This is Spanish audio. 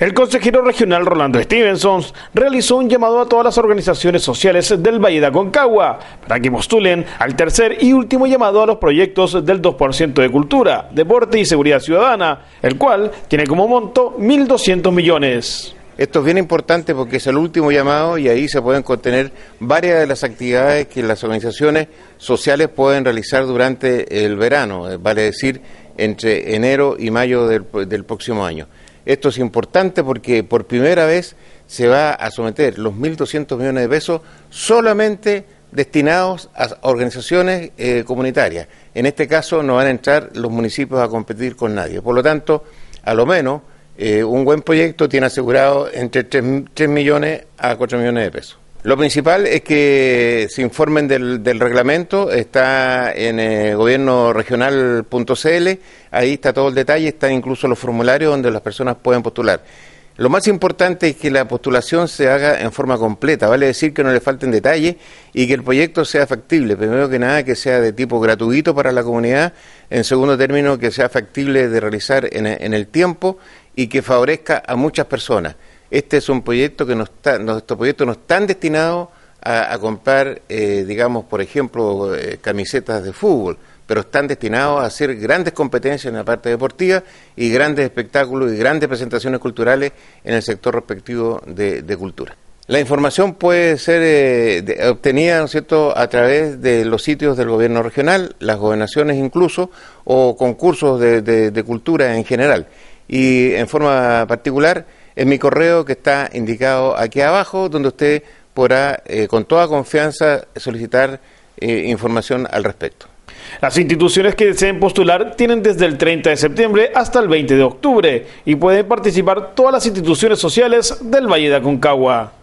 El consejero regional Rolando Stevenson realizó un llamado a todas las organizaciones sociales del Valle de Aconcagua para que postulen al tercer y último llamado a los proyectos del 2% de cultura, deporte y seguridad ciudadana, el cual tiene como monto 1.200 millones. Esto es bien importante porque es el último llamado y ahí se pueden contener varias de las actividades que las organizaciones sociales pueden realizar durante el verano, eh, vale decir, entre enero y mayo del, del próximo año. Esto es importante porque por primera vez se va a someter los 1.200 millones de pesos solamente destinados a organizaciones eh, comunitarias. En este caso no van a entrar los municipios a competir con nadie. Por lo tanto, a lo menos eh, un buen proyecto tiene asegurado entre 3 millones a 4 millones de pesos. Lo principal es que se informen del, reglamento, está en eh, gobierno gobiernoregional.cl, ahí está todo el detalle, están incluso los formularios donde las personas pueden postular. Lo más importante es que la postulación se haga en forma completa, vale decir que no le falten detalles y que el proyecto sea factible, primero que nada que sea de tipo gratuito para la comunidad, en segundo término que sea factible de realizar en el tiempo y que favorezca a muchas personas. Este es un proyecto que no está, ...estos proyectos no están destinados a, comprar, eh, digamos, por ejemplo, eh, camisetas de fútbol, pero están destinados a hacer grandes competencias en la parte deportiva y grandes espectáculos y grandes presentaciones culturales en el sector respectivo de, cultura. La información puede ser eh, obtenida ¿no es cierto? a través de los sitios del gobierno regional, las gobernaciones incluso, o concursos de cultura en general. Y en forma particular, en mi correo que está indicado aquí abajo, donde usted podrá eh, con toda confianza solicitar eh, información al respecto. Las instituciones que deseen postular tienen desde el 30 de septiembre hasta el 20 de octubre y pueden participar todas las instituciones sociales del Valle de Aconcagua.